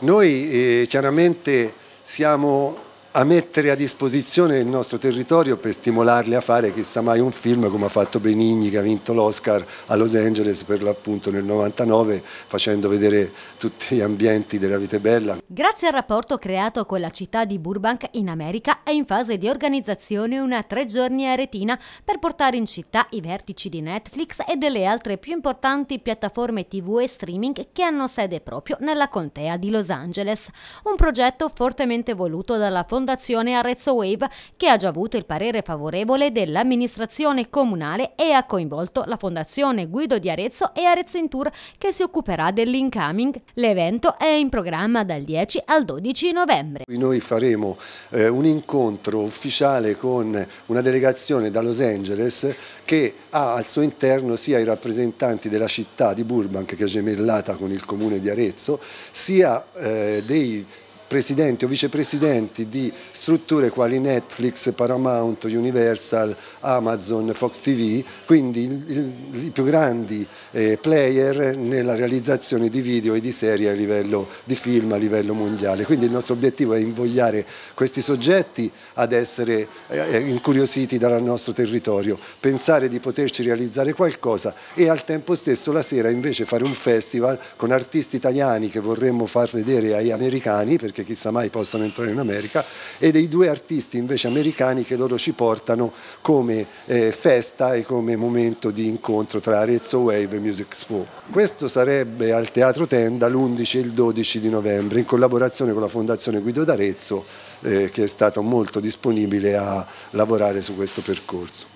Noi eh, chiaramente siamo a mettere a disposizione il nostro territorio per stimolarli a fare chissà mai un film come ha fatto Benigni che ha vinto l'Oscar a Los Angeles per l'appunto nel 99 facendo vedere tutti gli ambienti della vita bella. Grazie al rapporto creato con la città di Burbank in America è in fase di organizzazione una tre giorni a Retina per portare in città i vertici di Netflix e delle altre più importanti piattaforme tv e streaming che hanno sede proprio nella contea di Los Angeles. Un progetto fortemente voluto dalla Fondazione Fondazione Arezzo Wave che ha già avuto il parere favorevole dell'amministrazione comunale e ha coinvolto la Fondazione Guido di Arezzo e Arezzo in Tour che si occuperà dell'incoming. L'evento è in programma dal 10 al 12 novembre. Noi faremo eh, un incontro ufficiale con una delegazione da Los Angeles che ha al suo interno sia i rappresentanti della città di Burbank che è gemellata con il comune di Arezzo, sia eh, dei presidenti o vicepresidenti di strutture quali Netflix, Paramount, Universal, Amazon, Fox TV, quindi i più grandi eh, player nella realizzazione di video e di serie a livello di film a livello mondiale. Quindi il nostro obiettivo è invogliare questi soggetti ad essere eh, eh, incuriositi dal nostro territorio, pensare di poterci realizzare qualcosa e al tempo stesso la sera invece fare un festival con artisti italiani che vorremmo far vedere agli americani perché chissà mai possano entrare in America, e dei due artisti invece americani che loro ci portano come eh, festa e come momento di incontro tra Arezzo Wave e Music Expo. Questo sarebbe al Teatro Tenda l'11 e il 12 di novembre in collaborazione con la Fondazione Guido d'Arezzo eh, che è stata molto disponibile a lavorare su questo percorso.